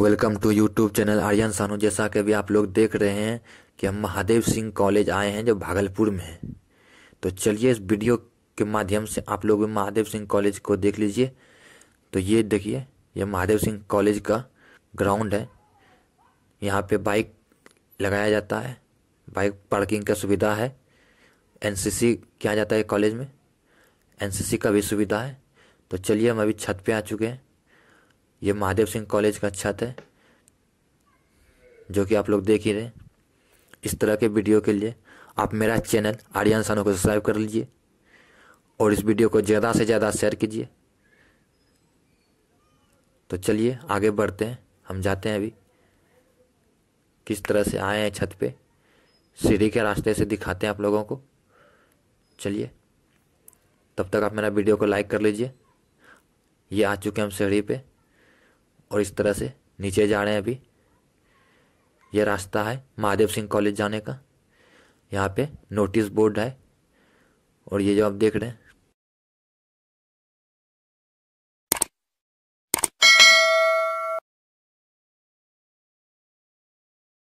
welcome to YouTube channel Aryan Sanu जैसा कि अभी आप लोग देख रहे हैं कि हम महादेव सिंह कॉलेज आए हैं जो भागलपुर में है तो चलिए इस वीडियो के माध्यम से आप लोग महादेव सिंह कॉलेज को देख लीजिए तो ये देखिए ये महादेव सिंह कॉलेज का ग्राउंड है यहाँ पे बाइक लगाया जाता है बाइक पार्किंग का सुविधा है एन किया जाता है कॉलेज में एन का भी सुविधा है तो चलिए हम अभी छत पर आ चुके हैं ये महादेव सिंह कॉलेज का छत है जो कि आप लोग देख ही रहे इस तरह के वीडियो के लिए आप मेरा चैनल आर्यन सानो को सब्सक्राइब कर लीजिए और इस वीडियो को ज़्यादा से ज़्यादा शेयर कीजिए तो चलिए आगे बढ़ते हैं हम जाते हैं अभी किस तरह से आए हैं छत पे सीढ़ी के रास्ते से दिखाते हैं आप लोगों को चलिए तब तक आप मेरा वीडियो को लाइक कर लीजिए ये आ चुके हम सीढ़ी पर और इस तरह से नीचे जा रहे हैं अभी ये रास्ता है महादेव सिंह कॉलेज जाने का यहाँ पे नोटिस बोर्ड है और ये जो आप देख रहे हैं